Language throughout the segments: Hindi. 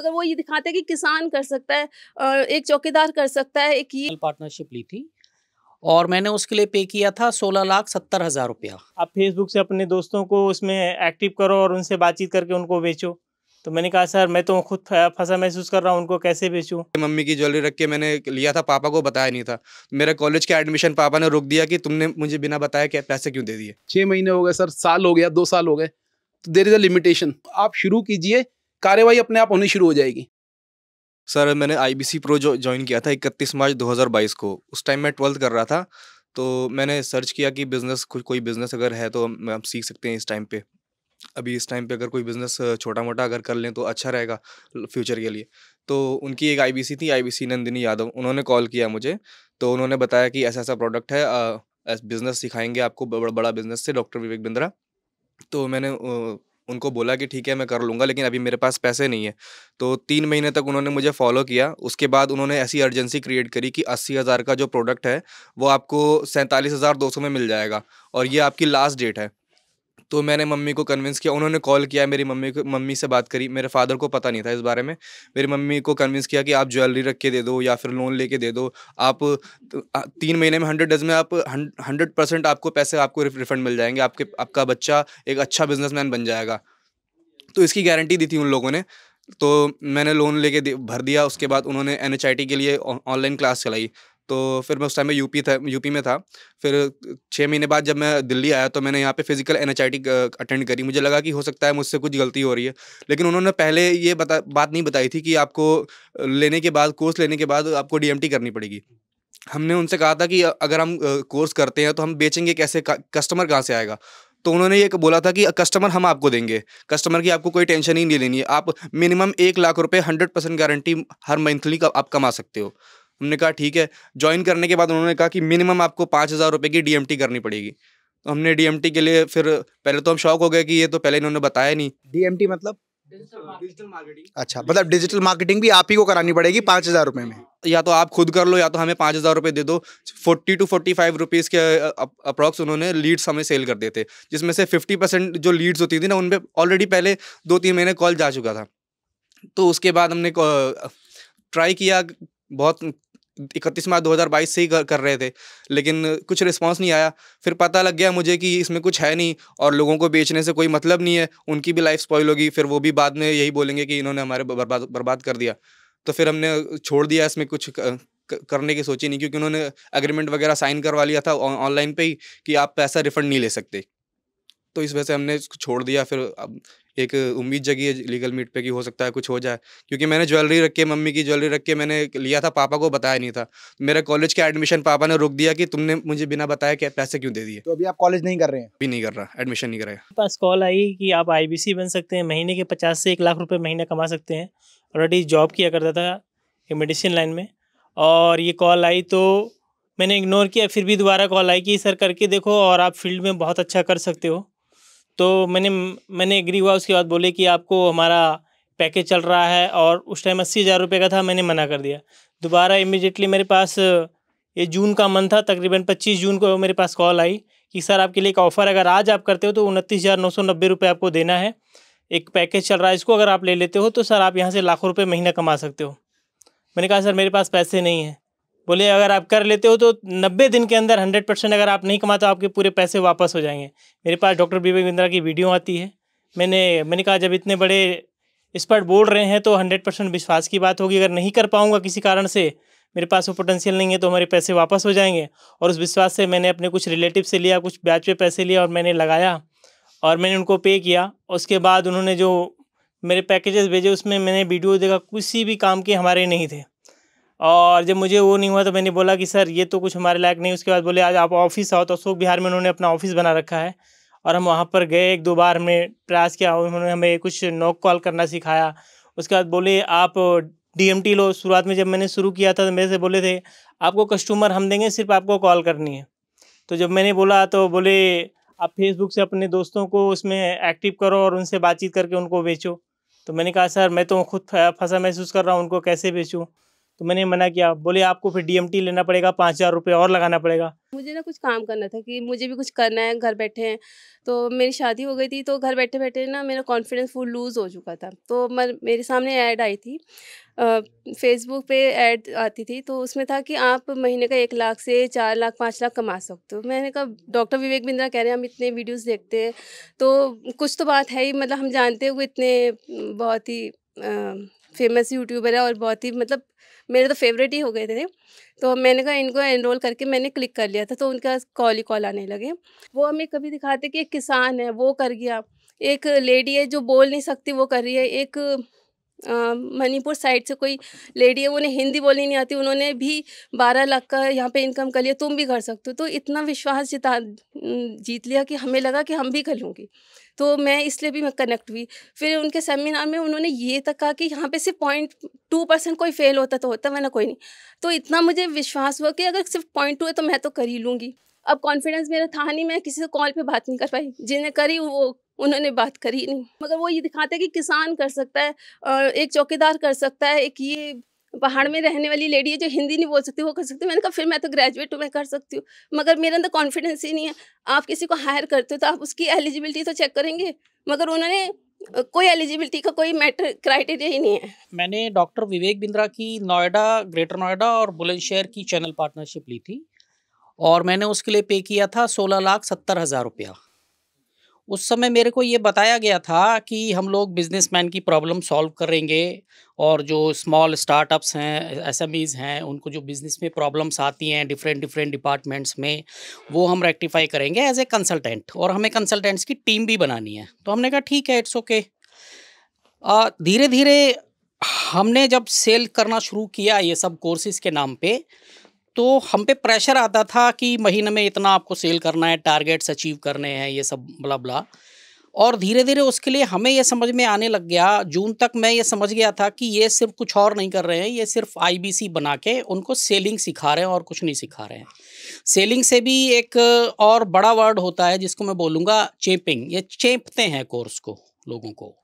मगर वो ये दिखाते हैं कि किसान कर सकता है एक चौकीदार कर सकता है एक ये पार्टनरशिप ली थी और मैंने उसके लिए पे किया था सोलह लाख सत्तर हज़ार रुपया आप फेसबुक से अपने दोस्तों को उसमें एक्टिव करो और उनसे बातचीत करके उनको बेचो तो मैंने कहा सर मैं तो खुद फंसा महसूस कर रहा हूँ उनको कैसे बेचूँ मम्मी की ज्वेलरी रख के मैंने लिया था पापा को बताया नहीं था मेरे कॉलेज के एडमिशन पापा ने रोक दिया कि तुमने मुझे बिना बताया क्या पैसे क्यों दे दिए छः महीने हो गए सर साल हो गया दो साल हो गए तो देर इज़ अ लिमिटेशन आप शुरू कीजिए कार्यवाही अपने आप होनी शुरू हो जाएगी सर मैंने आई बी सी प्रो जो ज्वाइन किया था इकतीस मार्च 2022 को उस टाइम मैं ट्वेल्थ कर रहा था तो मैंने सर्च किया कि बिज़नेस कुछ कोई बिज़नेस अगर है तो हम सीख सकते हैं इस टाइम पे अभी इस टाइम पे अगर कोई बिज़नेस छोटा मोटा अगर कर लें तो अच्छा रहेगा फ्यूचर के लिए तो उनकी एक आईबीसी थी आईबीसी नंदिनी यादव उन्होंने कॉल किया मुझे तो उन्होंने बताया कि ऐसा ऐसा प्रोडक्ट है बिज़नेस सिखाएंगे आपको बड़ा बिज़नेस से डॉक्टर विवेक बिंद्रा तो मैंने उनको बोला कि ठीक है मैं कर लूँगा लेकिन अभी मेरे पास पैसे नहीं है तो तीन महीने तक उन्होंने मुझे फॉलो किया उसके बाद उन्होंने ऐसी अर्जेंसी क्रिएट करी कि अस्सी हज़ार का जो प्रोडक्ट है वो आपको सैंतालीस हज़ार दो सौ में मिल जाएगा और ये आपकी लास्ट डेट है तो मैंने मम्मी को कन्विंस किया उन्होंने कॉल किया मेरी मम्मी को मम्मी से बात करी मेरे फादर को पता नहीं था इस बारे में मेरी मम्मी को कन्विंस किया कि आप ज्वेलरी रख के दे दो या फिर लोन लेके दे दो आप तीन महीने में हंड्रेड डेज में आप हंड्रेड परसेंट आपको पैसे आपको रिफंड मिल जाएंगे आपके आपका बच्चा एक अच्छा बिजनेसमैन बन जाएगा तो इसकी गारंटी दी थी उन लोगों ने तो मैंने लोन लेके भर दिया उसके बाद उन्होंने एन के लिए ऑनलाइन क्लास चलाई तो फिर मैं उस टाइम में यूपी था यूपी में था फिर छः महीने बाद जब मैं दिल्ली आया तो मैंने यहाँ पे फिजिकल एन अटेंड करी मुझे लगा कि हो सकता है मुझसे कुछ गलती हो रही है लेकिन उन्होंने पहले ये बता बात नहीं बताई थी कि आपको लेने के बाद कोर्स लेने के बाद आपको डी करनी पड़ेगी हमने उनसे कहा था कि अगर हम कोर्स करते हैं तो हम बेचेंगे कैसे कस्टमर कहाँ से आएगा तो उन्होंने ये बोला था कि कस्टमर हम आपको देंगे कस्टमर की आपको कोई टेंशन ही नहीं लेनी है आप मिनिमम एक लाख रुपए हंड्रेड परसेंट गारंटी हर मंथली का आप कमा सकते हो हमने कहा ठीक है ज्वाइन करने के बाद उन्होंने कहा कि मिनिमम आपको पाँच हज़ार रुपये की डी करनी पड़ेगी तो हमने डीएमटी के लिए फिर पहले तो हम शौक हो गए कि ये तो पहले इन्होंने बताया नहीं डीएमटी मतलब डिजिटल मार्केटिंग अच्छा मतलब डिजिटल मार्केटिंग भी आप ही को करानी पड़ेगी पाँच हज़ार रुपये में या तो आप खुद कर लो या तो हमें पाँच हज़ार रुपये दे दो forty two forty five rupees के अप्रॉक्स उन्होंने लीड्स हमें सेल कर देते जिसमें से फिफ्टी परसेंट जो लीड्स होती थी ना उनपे ऑलरेडी पहले दो तीन महीने कॉल जा चुका था तो उसके बाद हमने ट्राई किया बहुत इकतीस मार्च दो से ही कर रहे थे लेकिन कुछ रिस्पॉन्स नहीं आया फिर पता लग गया मुझे कि इसमें कुछ है नहीं और लोगों को बेचने से कोई मतलब नहीं है उनकी भी लाइफ स्पॉइल होगी फिर वो भी बाद में यही बोलेंगे कि इन्होंने हमारे बर्बाद बर्बाद कर दिया तो फिर हमने छोड़ दिया इसमें कुछ करने की सोची नहीं क्योंकि उन्होंने एग्रीमेंट वगैरह साइन करवा लिया था ऑनलाइन पे ही कि आप पैसा रिफंड नहीं ले सकते तो इस वजह से हमने इसको छोड़ दिया फिर अब एक उम्मीद जगी है लीगल मीट पे कि हो सकता है कुछ हो जाए क्योंकि मैंने ज्वेलरी रख के मम्मी की ज्वेलरी रख के मैंने लिया था पापा को बताया नहीं था मेरा कॉलेज का एडमिशन पापा ने रोक दिया कि तुमने मुझे बिना बताया कि पैसे क्यों दे दिए तो अभी आप कॉलेज नहीं कर रहे हैं अभी नहीं कर रहा एडमिशन नहीं कर हैं पास कॉल आई कि आप आई बन सकते हैं महीने के पचास से एक लाख रुपये महीना कमा सकते हैं ऑलरेडी जॉब किया करता था मेडिसिन लाइन में और ये कॉल आई तो मैंने इग्नोर किया फिर भी दोबारा कॉल आई कि सर करके देखो और आप फील्ड में बहुत अच्छा कर सकते हो तो मैंने मैंने एग्री हुआ उसके बाद बोले कि आपको हमारा पैकेज चल रहा है और उस टाइम अस्सी हज़ार रुपये का था मैंने मना कर दिया दोबारा इमिजिएटली मेरे पास ये जून का मंथ था तकरीबन पच्चीस जून को मेरे पास कॉल आई कि सर आपके लिए एक ऑफ़र अगर आज आप करते हो तो उनतीस हज़ार नौ सौ नब्बे रुपये आपको देना है एक पैकेज चल रहा है इसको अगर आप ले लेते हो तो सर आप यहाँ से लाखों रुपये महीना कमा सकते हो मैंने कहा सर मेरे पास पैसे नहीं हैं बोले अगर आप कर लेते हो तो नब्बे दिन के अंदर हंड्रेड परसेंट अगर आप नहीं कमाते तो आपके पूरे पैसे वापस हो जाएंगे मेरे पास डॉक्टर विवेक बिंद्रा की वीडियो आती है मैंने मैंने कहा जब इतने बड़े एक्सपर्ट बोल रहे हैं तो हंड्रेड परसेंट विश्वास की बात होगी अगर नहीं कर पाऊँगा किसी कारण से मेरे पास वो पोटेंशियल नहीं है तो हमारे पैसे वापस हो जाएंगे और उस विश्वास से मैंने अपने कुछ रिलेटिव से लिया कुछ ब्याज पे पैसे लिया और मैंने लगाया और मैंने उनको पे किया उसके बाद उन्होंने जो मेरे पैकेजेस भेजे उसमें मैंने वीडियो देखा किसी भी काम के हमारे नहीं थे और जब मुझे वो नहीं हुआ तो मैंने बोला कि सर ये तो कुछ हमारे लायक नहीं उसके बाद बोले आज आप ऑफिस आओ तो अशोक बिहार में उन्होंने अपना ऑफिस बना रखा है और हम वहाँ पर गए एक दो बार हमने प्रयास किया उन्होंने हमें कुछ नॉक कॉल करना सिखाया उसके बाद बोले आप डी लो शुरुआत में जब मैंने शुरू किया था तो मेरे से बोले थे आपको कस्टमर हम देंगे सिर्फ आपको कॉल करनी है तो जब मैंने बोला तो बोले आप फेसबुक से अपने दोस्तों को उसमें एक्टिव करो और उनसे बातचीत करके उनको बेचो तो मैंने कहा सर मैं तो खुद फंसा महसूस कर रहा हूँ उनको कैसे बेचूँ तो मैंने मना किया बोले आपको फिर डीएमटी लेना पड़ेगा पाँच हज़ार रुपये और लगाना पड़ेगा मुझे ना कुछ काम करना था कि मुझे भी कुछ करना है घर बैठे हैं तो मेरी शादी हो गई थी तो घर बैठे बैठे ना मेरा कॉन्फिडेंस फुल लूज़ हो चुका था तो मेरे सामने ऐड आई थी फेसबुक पे ऐड आती थी तो उसमें था कि आप महीने का एक लाख से चार लाख पाँच लाख कमा सकते हो मैंने कहा डॉक्टर विवेक बिंद्रा कह रहे हैं हम इतने वीडियोज़ देखते हैं तो कुछ तो बात है ही मतलब हम जानते हुए इतने बहुत ही फेमस यूट्यूबर है और बहुत ही मतलब मेरे तो फेवरेट ही हो गए थे तो मैंने कहा इनको एनरोल करके मैंने क्लिक कर लिया था तो उनका कॉल ही कॉल आने लगे वो हमें कभी दिखाते कि एक किसान है वो कर गया एक लेडी है जो बोल नहीं सकती वो कर रही है एक मणिपुर साइड से कोई लेडी है उन्हें हिंदी बोलनी नहीं आती उन्होंने भी बारह लाख का यहाँ पे इनकम कर लिया तुम भी कर सकते हो तो इतना विश्वास जिता जीत लिया कि हमें लगा कि हम भी कर लूँगी तो मैं इसलिए भी मैं कनेक्ट हुई फिर उनके सेमिनार में उन्होंने ये तक कहा कि यहाँ पे सिर्फ पॉइंट टू परसेंट कोई फेल होता तो होता वरना कोई नहीं तो इतना मुझे विश्वास हुआ कि अगर सिर्फ पॉइंट टू है तो मैं तो कर ही लूँगी अब कॉन्फिडेंस मेरा था नहीं मैं किसी से कॉल पे बात नहीं कर पाई जिन्हें करी वो उन्होंने बात करी नहीं मगर वो ये दिखाते हैं कि किसान कर सकता है एक चौकीदार कर सकता है एक ये पहाड़ में रहने वाली लेडी है जो हिंदी नहीं बोल सकती वो कर सकती मैंने कहा फिर मैं तो ग्रेजुएट हूँ मैं कर सकती हूँ मगर मेरे अंदर कॉन्फिडेंस ही नहीं है आप किसी को हायर करते हो तो आप उसकी एलिजिबिलिटी तो चेक करेंगे मगर उन्होंने कोई एलिजिबिलिटी का कोई मैटर क्राइटेरिया ही नहीं है मैंने डॉक्टर विवेक बिंद्रा की नोएडा ग्रेटर नोएडा और बुलंदशहर की चैनल पार्टनरशिप ली थी और मैंने उसके लिए पे किया था सोलह लाख सत्तर हज़ार रुपया उस समय मेरे को ये बताया गया था कि हम लोग बिजनेसमैन की प्रॉब्लम सॉल्व करेंगे और जो स्मॉल स्टार्टअप्स हैं एसएमईज हैं उनको जो बिज़नेस में प्रॉब्लम्स आती हैं डिफरेंट डिफरेंट डिपार्टमेंट्स में वो हम रेक्टिफाई करेंगे एज ए कंसल्टेंट और हमें कंसल्टेंट्स की टीम भी बनानी है तो हमने कहा ठीक है इट्स ओके धीरे धीरे हमने जब सेल करना शुरू किया ये सब कोर्सेज के नाम पे तो हम पे प्रेशर आता था कि महीने में इतना आपको सेल करना है टारगेट्स अचीव करने हैं ये सब बला बला और धीरे धीरे उसके लिए हमें यह समझ में आने लग गया जून तक मैं ये समझ गया था कि ये सिर्फ कुछ और नहीं कर रहे हैं ये सिर्फ आईबीसी बना के उनको सेलिंग सिखा रहे हैं और कुछ नहीं सिखा रहे हैं सेलिंग से भी एक और बड़ा वर्ड होता है जिसको मैं बोलूँगा चेपिंग ये चेपते हैं कोर्स को लोगों को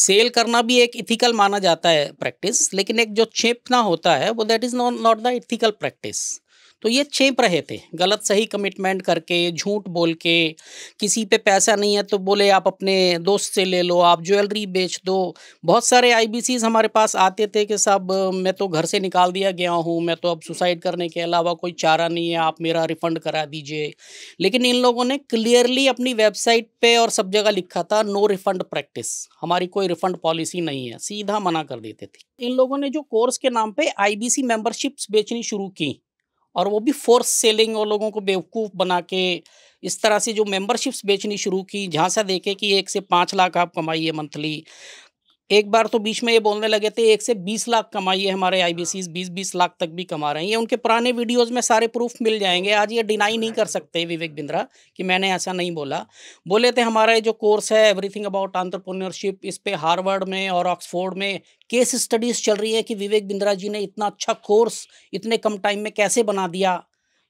सेल करना भी एक इथिकल माना जाता है प्रैक्टिस लेकिन एक जो छेपना होता है वो that is not not the ethical practice तो ये चेप रहे थे गलत सही कमिटमेंट करके झूठ बोल के किसी पे पैसा नहीं है तो बोले आप अपने दोस्त से ले लो आप ज्वेलरी बेच दो बहुत सारे आई हमारे पास आते थे कि साहब मैं तो घर से निकाल दिया गया हूँ मैं तो अब सुसाइड करने के अलावा कोई चारा नहीं है आप मेरा रिफ़ंड करा दीजिए लेकिन इन लोगों ने क्लियरली अपनी वेबसाइट पर और सब जगह लिखा था नो रिफ़ंड प्रैक्टिस हमारी कोई रिफ़ंड पॉलिसी नहीं है सीधा मना कर देते थे इन लोगों ने जो कोर्स के नाम पर आई मेंबरशिप्स बेचनी शुरू की और वो भी फोर्स सेलिंग और लोगों को बेवकूफ़ बना के इस तरह से जो मेंबरशिप्स बेचनी शुरू की जहाँ से देखे कि एक से पाँच लाख आप कमाइए मंथली एक बार तो बीच में ये बोलने लगे थे एक से बीस लाख कमाई है हमारे आई हाँ। बी सी बीस बीस लाख तक भी कमा रहे हैं ये उनके पुराने वीडियोस में सारे प्रूफ मिल जाएंगे हाँ। आज ये डिनाई नहीं कर हाँ। सकते विवेक बिंद्रा कि मैंने ऐसा नहीं बोला बोले थे हमारा ये जो कोर्स है एवरीथिंग अबाउट आंट्रप्रोनरशिप इस पर हार्वर्ड में और ऑक्सफोर्ड में केस स्टडीज़ चल रही है कि विवेक बिंद्रा जी ने इतना अच्छा कोर्स इतने कम टाइम में कैसे बना दिया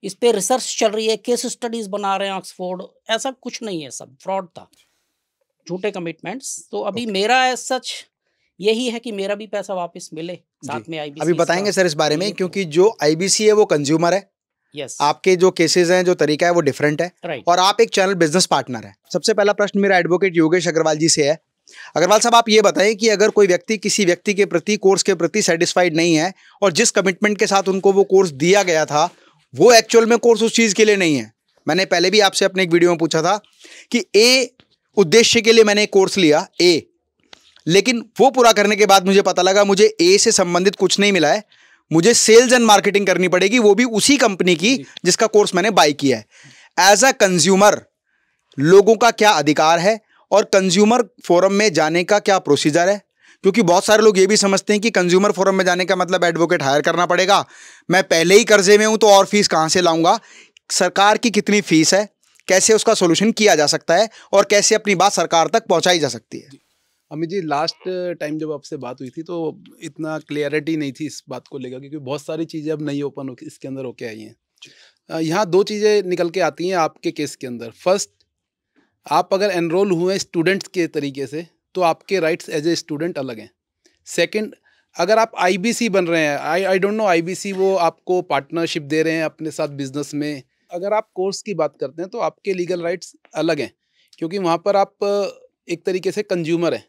इस पर रिसर्च चल रही है केस स्टडीज़ बना रहे हैं ऑक्सफोर्ड ऐसा कुछ नहीं है सब फ्रॉड था झूठे कमिटमेंट्स तो अभी okay. मेरा एज सच यही है कि मेरा भी पैसा वापस मिले साथ में आईबीसी अभी बताएंगे सर इस बारे में क्योंकि जो आईबीसी है वो कंज्यूमर है यस yes. आपके जो केसेस हैं जो तरीका है वो डिफरेंट है right. और आप एक चैनल बिजनेस पार्टनर है सबसे पहला प्रश्न मेरा एडवोकेट योगेश अग्रवाल जी से है अग्रवाल साहब आप ये बताएं कि अगर कोई व्यक्ति किसी व्यक्ति के प्रति कोर्स के प्रति सेटिस्फाइड नहीं है और जिस कमिटमेंट के साथ उनको वो कोर्स दिया गया था वो एक्चुअल में कोर्स उस चीज़ के लिए नहीं है मैंने पहले भी आपसे अपने एक वीडियो में पूछा था कि ए उद्देश्य के लिए मैंने कोर्स लिया ए लेकिन वो पूरा करने के बाद मुझे पता लगा मुझे ए से संबंधित कुछ नहीं मिला है मुझे सेल्स एंड मार्केटिंग करनी पड़ेगी वो भी उसी कंपनी की जिसका कोर्स मैंने बाय किया है एज अ कंज्यूमर लोगों का क्या अधिकार है और कंज्यूमर फोरम में जाने का क्या प्रोसीजर है क्योंकि बहुत सारे लोग ये भी समझते हैं कि कंज्यूमर फोरम में जाने का मतलब एडवोकेट हायर करना पड़ेगा मैं पहले ही कर्जे में हूँ तो और फीस कहाँ से लाऊंगा सरकार की कितनी फीस है कैसे उसका सोल्यूशन किया जा सकता है और कैसे अपनी बात सरकार तक पहुँचाई जा सकती है अमित जी लास्ट टाइम जब आपसे बात हुई थी तो इतना क्लियरिटी नहीं थी इस बात को लेकर क्योंकि बहुत सारी चीज़ें अब नई ओपन हो इसके अंदर होके आई हैं यहाँ दो चीज़ें निकल के आती हैं आपके केस के अंदर फर्स्ट आप अगर एनरोल हुए स्टूडेंट्स के तरीके से तो आपके राइट्स एज ए स्टूडेंट अलग हैं सेकंड अगर आप आईबीसी बन रहे हैं I I don't know IBC वो आपको पार्टनरशिप दे रहे हैं अपने साथ बिजनेस में अगर आप कोर्स की बात करते हैं तो आपके लीगल राइट्स अलग हैं क्योंकि वहाँ पर आप एक तरीके से कंज्यूमर हैं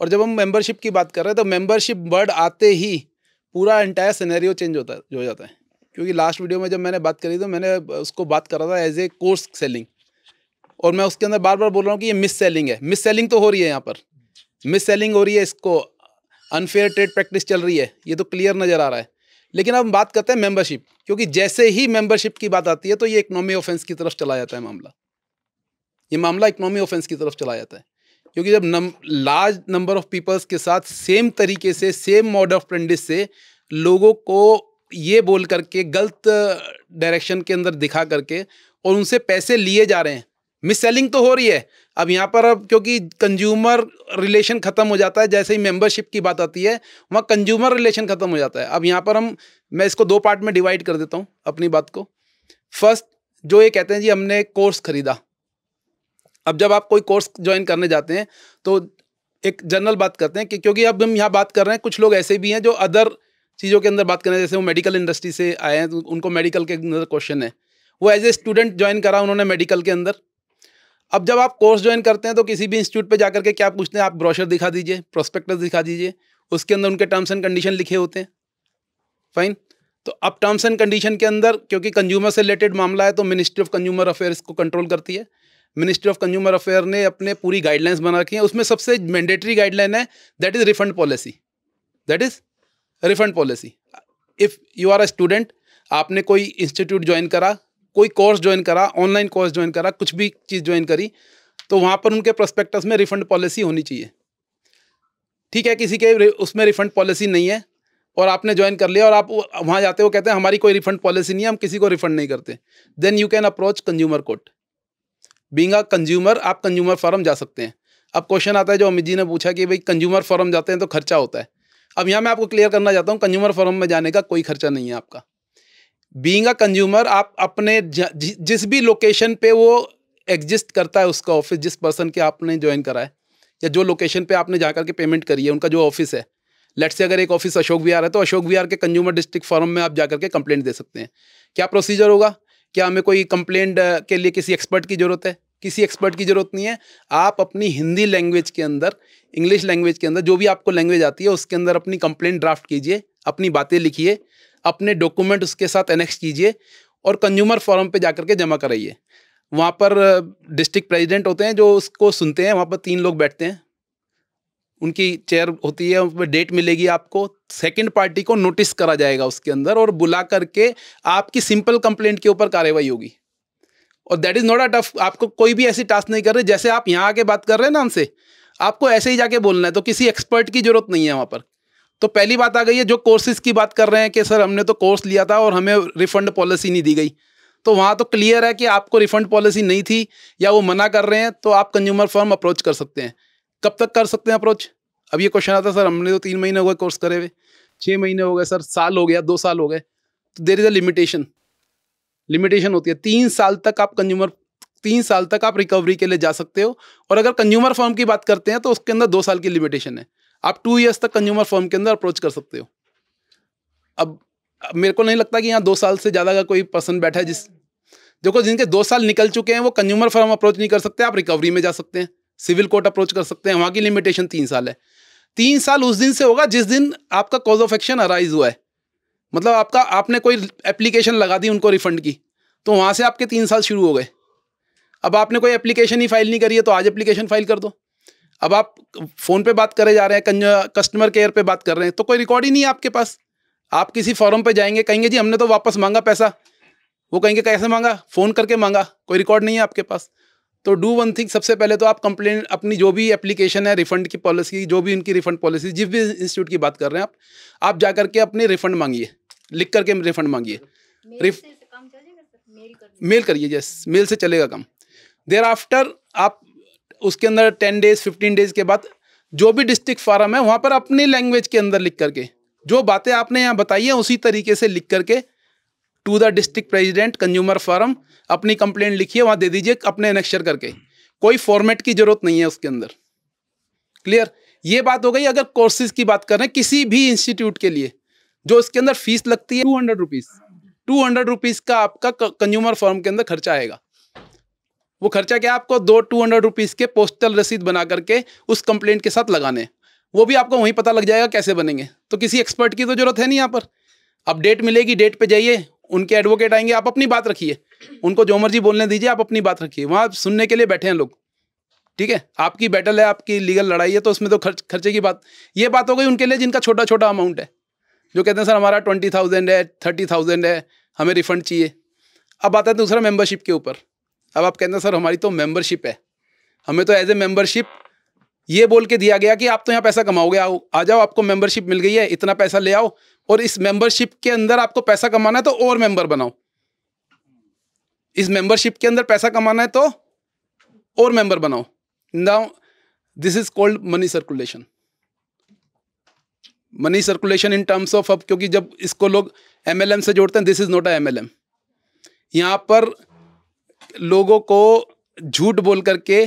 और जब हम मेंबरशिप की बात कर रहे हैं तो मेंबरशिप वर्ड आते ही पूरा एंटायर सिनेरियो चेंज होता है हो जाता है क्योंकि लास्ट वीडियो में जब मैंने बात करी तो मैंने उसको बात करा था एज ए कोर्स सेलिंग और मैं उसके अंदर बार बार बोल रहा हूँ कि ये मिस सेलिंग है मिस सेलिंग तो हो रही है यहाँ पर मिस सेलिंग हो रही है इसको अनफेयर ट्रेड प्रैक्टिस चल रही है ये तो क्लियर नज़र आ रहा है लेकिन अब हम बात करते हैं मेंबरशिप क्योंकि जैसे ही मेंबरशिप की बात आती है तो ये इकनॉमी ऑफेंस की तरफ चला जाता है मामला ये मामला इकनॉमी ऑफेंस की तरफ चला जाता है क्योंकि जब नम, लार्ज नंबर ऑफ पीपल्स के साथ सेम तरीके से सेम मोड ऑफ प्रेंडिस से लोगों को ये बोल करके गलत डायरेक्शन के अंदर दिखा करके और उनसे पैसे लिए जा रहे हैं मिस सेलिंग तो हो रही है अब यहाँ पर अब क्योंकि कंज्यूमर रिलेशन ख़त्म हो जाता है जैसे ही मेंबरशिप की बात आती है वहाँ कंज्यूमर रिलेशन ख़त्म हो जाता है अब यहाँ पर हम मैं इसको दो पार्ट में डिवाइड कर देता हूँ अपनी बात को फर्स्ट जो ये कहते हैं जी हमने कोर्स ख़रीदा अब जब आप कोई कोर्स ज्वाइन करने जाते हैं तो एक जनरल बात करते हैं कि क्योंकि अब हम यहाँ बात कर रहे हैं कुछ लोग ऐसे भी हैं जो अदर चीज़ों के अंदर बात कर रहे हैं जैसे वो मेडिकल इंडस्ट्री से आए हैं तो उनको मेडिकल के अंदर क्वेश्चन है वो एज ए स्टूडेंट ज्वाइन करा उन्होंने मेडिकल के अंदर अब जब आप कोर्स ज्वाइन करते हैं तो किसी भी इंस्टीट्यूट पर जाकर के क्या पूछते हैं आप ब्रोशर दिखा दीजिए प्रोस्पेक्टस दिखा दीजिए उसके अंदर उनके टर्म्स एंड कंडीशन लिखे होते हैं फाइन तो अब टर्म्स एंड कंडीशन के अंदर क्योंकि कंज्यूमर से रिलेटेड मामला है तो मिनिस्ट्री ऑफ कंज्यूमर अफेयर्स को कंट्रोल करती है मिनिस्ट्री ऑफ कंज्यूमर अफेयर ने अपने पूरी गाइडलाइंस बना रखी है उसमें सबसे मैंडेटरी गाइडलाइन है that is refund policy that is refund policy if you are a student आपने कोई इंस्टीट्यूट ज्वाइन करा कोई कोर्स ज्वाइन करा ऑनलाइन कोर्स ज्वाइन करा कुछ भी चीज़ ज्वाइन करी तो वहाँ पर उनके प्रोस्पेक्टस में रिफंड पॉलिसी होनी चाहिए ठीक है किसी के उसमें रिफंड पॉलिसी नहीं है और आपने ज्वाइन कर लिया और आप वहाँ जाते हो कहते हैं हमारी कोई रिफंड पॉलिसी नहीं है हम किसी को रिफंड नहीं करते then you can approach consumer court being a consumer आप कंज्यूमर फॉरम जा सकते हैं अब क्वेश्चन आता है जो अमित जी ने पूछा कि भाई कंज्यूमर फॉरम जाते हैं तो खर्चा होता है अब यहाँ मैं आपको क्लियर करना चाहता हूँ कंज्यूमर फॉरम में जाने का कोई खर्चा नहीं है आपका बीइंग अ कंज्यूमर आप अपने ज, ज, जिस भी लोकेशन पे वो एग्जिस्ट करता है उसका ऑफिस जिस पर्सन के आपने ज्वाइन करा है या जो लोकेशन पे आपने जा के पेमेंट करी है उनका जो ऑफिस है लेट से अगर एक ऑफिस अशोक विहार है तो अशोक विहार के कंज्यूमर डिस्ट्रिक्ट फॉरम में आप जा करके कंप्लेंट दे सकते हैं क्या प्रोसीजर होगा क्या हमें कोई कंप्लेंट के लिए किसी एक्सपर्ट की ज़रूरत है किसी एक्सपर्ट की ज़रूरत नहीं है आप अपनी हिंदी लैंग्वेज के अंदर इंग्लिश लैंग्वेज के अंदर जो भी आपको लैंग्वेज आती है उसके अंदर अपनी कंप्लेंट ड्राफ्ट कीजिए अपनी बातें लिखिए अपने डॉक्यूमेंट उसके साथ एनेक्स कीजिए और कंज्यूमर फॉरम पे जा के जमा कराइए वहाँ पर डिस्ट्रिक्ट प्रेसिडेंट होते हैं जो उसको सुनते हैं वहाँ पर तीन लोग बैठते हैं उनकी चेयर होती है उस पर डेट मिलेगी आपको सेकंड पार्टी को नोटिस करा जाएगा उसके अंदर और बुला करके आपकी सिंपल कंप्लेंट के ऊपर कार्रवाई होगी और that is not a tough आपको कोई भी ऐसी टास्क नहीं कर रहे जैसे आप यहाँ आके बात कर रहे हैं ना उनसे आपको ऐसे ही जाके बोलना है तो किसी एक्सपर्ट की जरूरत नहीं है वहाँ पर तो पहली बात आ गई है जो कोर्सेज की बात कर रहे हैं कि सर हमने तो कोर्स लिया था और हमें रिफंड पॉलिसी नहीं दी गई तो वहाँ तो क्लियर है कि आपको रिफंड पॉलिसी नहीं थी या वो मना कर रहे हैं तो आप कंज्यूमर फॉर्म अप्रोच कर सकते हैं कब तक कर सकते हैं अप्रोच अब ये क्वेश्चन आता सर हमने तो तीन महीने हो गए कोर्स करे हुए छः महीने हो गए सर साल हो गया दो साल हो गए तो there is a limitation limitation होती है तीन साल तक आप कंज्यूमर तीन साल तक आप रिकवरी के लिए जा सकते हो और अगर कंज्यूमर फॉर्म की बात करते हैं तो उसके अंदर दो साल की लिमिटेशन है आप टू ईयर्स तक कंज्यूमर फॉर्म के अंदर अप्रोच कर सकते हो अब, अब मेरे को नहीं लगता कि यहाँ दो साल से ज़्यादा का कोई पर्सन बैठा है जिस देखो जिनके दो साल निकल चुके हैं वो कंज्यूमर फॉर्म अप्रोच नहीं कर सकते आप रिकवरी में जा सकते हैं सिविल कोर्ट अप्रोच कर सकते हैं वहाँ की लिमिटेशन तीन साल है तीन साल उस दिन से होगा जिस दिन आपका कॉज ऑफ एक्शन अराइज हुआ है मतलब आपका आपने कोई एप्लीकेशन लगा दी उनको रिफंड की तो वहाँ से आपके तीन साल शुरू हो गए अब आपने कोई एप्लीकेशन ही फाइल नहीं करी है तो आज एप्लीकेशन फाइल कर दो अब आप फ़ोन पे बात करे जा रहे हैं कस्टमर केयर पे बात कर रहे हैं तो कोई रिकॉर्ड ही नहीं है आपके पास आप किसी फॉरम पे जाएंगे कहेंगे जी हमने तो वापस मांगा पैसा वो कहेंगे कैसे मांगा फ़ोन करके मांगा कोई रिकॉर्ड नहीं है आपके पास तो डू वन थिंग सबसे पहले तो आप कंप्लेन अपनी जो भी एप्लीकेशन है रिफंड की पॉलिसी जो भी उनकी रिफंड पॉलिसी जिस भी इंस्टीट्यूट की बात कर रहे हैं आप आप जा करके अपने रिफंड मांगिए लिख करके रिफंड मांगिए रिफ मेल करिए यस मेल से चलेगा कम देर आफ्टर आप उसके अंदर टेन डेज फिफ्टीन डेज के बाद जो भी डिस्ट्रिक्ट फार्म है वहाँ पर अपनी लैंग्वेज के अंदर लिख करके जो बातें आपने यहाँ बताई हैं उसी तरीके से लिख करके to the district president consumer forum अपनी कंप्लेंट लिखिए वहाँ दे दीजिए अपने एनेक्शर करके कोई फॉर्मेट की ज़रूरत नहीं है उसके अंदर क्लियर ये बात हो गई अगर कोर्सेज की बात करें किसी भी इंस्टीट्यूट के लिए जो इसके अंदर फीस लगती है two hundred rupees two hundred rupees का आपका कंज्यूमर फॉर्म के अंदर खर्चा आएगा वो खर्चा क्या आपको दो टू हंड्रेड रुपीज़ के पोस्टल रसीद बना करके उस कंप्लेंट के साथ लगाने वो भी आपको वहीं पता लग जाएगा कैसे बनेंगे तो किसी एक्सपर्ट की तो जरूरत है नहीं यहाँ पर अब डेट मिलेगी डेट पे जाइए उनके एडवोकेट आएंगे आप अपनी बात रखिए उनको जो मर्जी बोलने दीजिए आप अपनी बात रखिए वहाँ सुनने के लिए बैठे हैं लोग ठीक है आपकी बैटल है आपकी लीगल लड़ाई है तो उसमें तो खर्च खर्चे की बात ये बात हो गई उनके लिए जिनका छोटा छोटा अमाउंट है जो कहते हैं सर हमारा ट्वेंटी थाउजेंड है थर्टी थाउजेंड है हमें रिफंड चाहिए अब आता है दूसरा मेम्बरशिप के ऊपर अब आप कहते हैं सर हमारी तो मेंबरशिप है हमें तो एज ए मेंबरशिप ये बोल के दिया गया कि आप तो यहाँ पैसा कमाओगे आओ आ जाओ आपको मेंबरशिप मिल गई है इतना पैसा ले आओ और इस मेंबरशिप के अंदर आपको पैसा कमाना है तो और मेंबर बनाओ इस मेंबरशिप के अंदर पैसा कमाना है तो और मेंबर बनाओ now this is called money circulation money circulation in terms of अब क्योंकि जब इसको लोग एमएलएम से जोड़ते हैं this is not a MLM यहाँ पर लोगों को झूठ बोल करके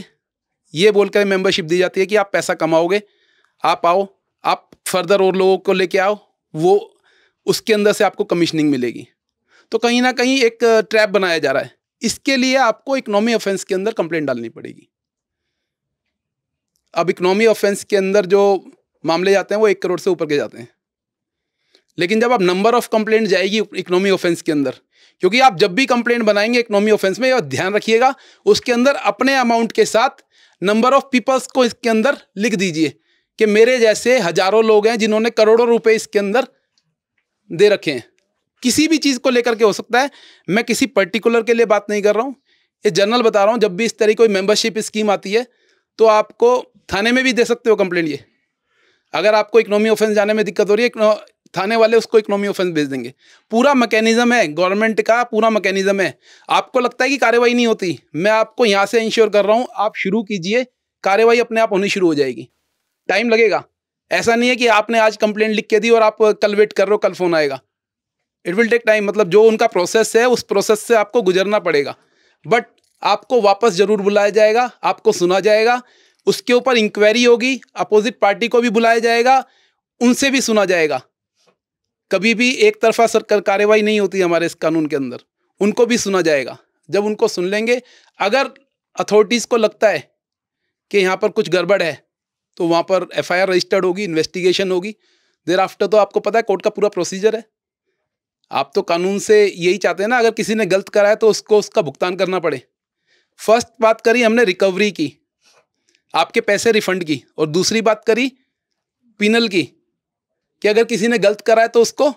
ये बोलकर मेंबरशिप दी जाती है कि आप पैसा कमाओगे आप आओ आप फर्दर और लोगों को लेके आओ वो उसके अंदर से आपको कमीशनिंग मिलेगी तो कहीं ना कहीं एक ट्रैप uh, बनाया जा रहा है इसके लिए आपको इकोनॉमी ऑफेंस के अंदर कंप्लेंट डालनी पड़ेगी अब इकोनॉमी ऑफेंस के अंदर जो मामले जाते हैं वो एक करोड़ से ऊपर के जाते हैं लेकिन जब आप नंबर ऑफ कंप्लेंट जाएगी इकोनॉमी ऑफेंस के अंदर क्योंकि आप जब भी कंप्लेंट बनाएंगे इकोनॉमी ऑफेंस में और ध्यान रखिएगा उसके अंदर अपने अमाउंट के साथ नंबर ऑफ पीपल्स को इसके अंदर लिख दीजिए कि मेरे जैसे हजारों लोग हैं जिन्होंने करोड़ों रुपए इसके अंदर दे रखे हैं किसी भी चीज़ को लेकर के हो सकता है मैं किसी पर्टिकुलर के लिए बात नहीं कर रहा हूँ ये जनरल बता रहा हूँ जब भी इस तरह कोई मेंबरशिप स्कीम आती है तो आपको थाने में भी दे सकते हो कंप्लेंट ये अगर आपको इकोनॉमी ऑफेंस जाने में दिक्कत हो रही है थाने वाले उसको इकोनॉमी ऑफेंस भेज देंगे पूरा मैकेनिज्म है गवर्नमेंट का पूरा मैकेनिज्म है आपको लगता है कि कार्रवाई नहीं होती मैं आपको यहाँ से इंश्योर कर रहा हूँ आप शुरू कीजिए कार्रवाई अपने आप होनी शुरू हो जाएगी टाइम लगेगा ऐसा नहीं है कि आपने आज कंप्लेंट लिख के दी और आप कल वेट कर रहे हो कल फोन आएगा इट विल टेक टाइम मतलब जो उनका प्रोसेस है उस प्रोसेस से आपको गुजरना पड़ेगा बट आपको वापस जरूर बुलाया जाएगा आपको सुना जाएगा उसके ऊपर इंक्वायरी होगी अपोजिट पार्टी को भी बुलाया जाएगा उनसे भी सुना जाएगा कभी भी एक तरफा सरकार कार्रवाई नहीं होती हमारे इस कानून के अंदर उनको भी सुना जाएगा जब उनको सुन लेंगे अगर अथॉरिटीज़ को लगता है कि यहाँ पर कुछ गड़बड़ है तो वहाँ पर एफ आई आर रजिस्टर्ड होगी इन्वेस्टिगेशन होगी देर आफ्टर तो आपको पता है कोर्ट का पूरा प्रोसीजर है आप तो कानून से यही चाहते हैं ना अगर किसी ने गलत कराया तो उसको उसका भुगतान करना पड़े फर्स्ट बात करी हमने रिकवरी की आपके पैसे रिफंड की और दूसरी बात करी पिनल की कि अगर किसी ने गलत करा है तो उसको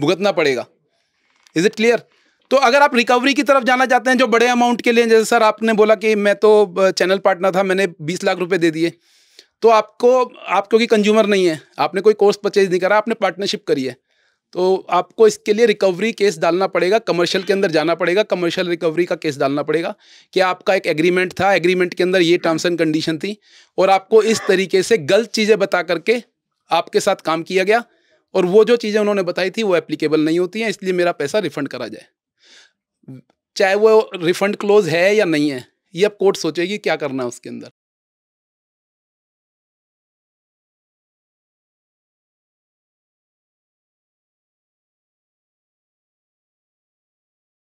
भुगतना पड़ेगा इज इट क्लियर तो अगर आप रिकवरी की तरफ जाना चाहते हैं जो बड़े अमाउंट के लिए जैसे सर आपने बोला कि मैं तो चैनल पार्टनर था मैंने बीस लाख रुपए दे दिए तो आपको आप क्योंकि कंज्यूमर नहीं है आपने कोई कोर्स परचेज नहीं करा आपने पार्टनरशिप करी है तो आपको इसके लिए रिकवरी केस डालना पड़ेगा कमर्शियल के अंदर जाना पड़ेगा कमर्शियल रिकवरी का केस डालना पड़ेगा कि आपका एक एग्रीमेंट था एग्रीमेंट के अंदर ये टर्म्स एंड कंडीशन थी और आपको इस तरीके से गलत चीज़ें बता करके आपके साथ काम किया गया और वो जो चीज़ें उन्होंने बताई थी वो एप्लीकेबल नहीं होती हैं इसलिए मेरा पैसा रिफंड करा जाए चाहे वो रिफंड क्लोज है या नहीं है ये अब कोर्ट सोचेगी क्या करना है उसके अंदर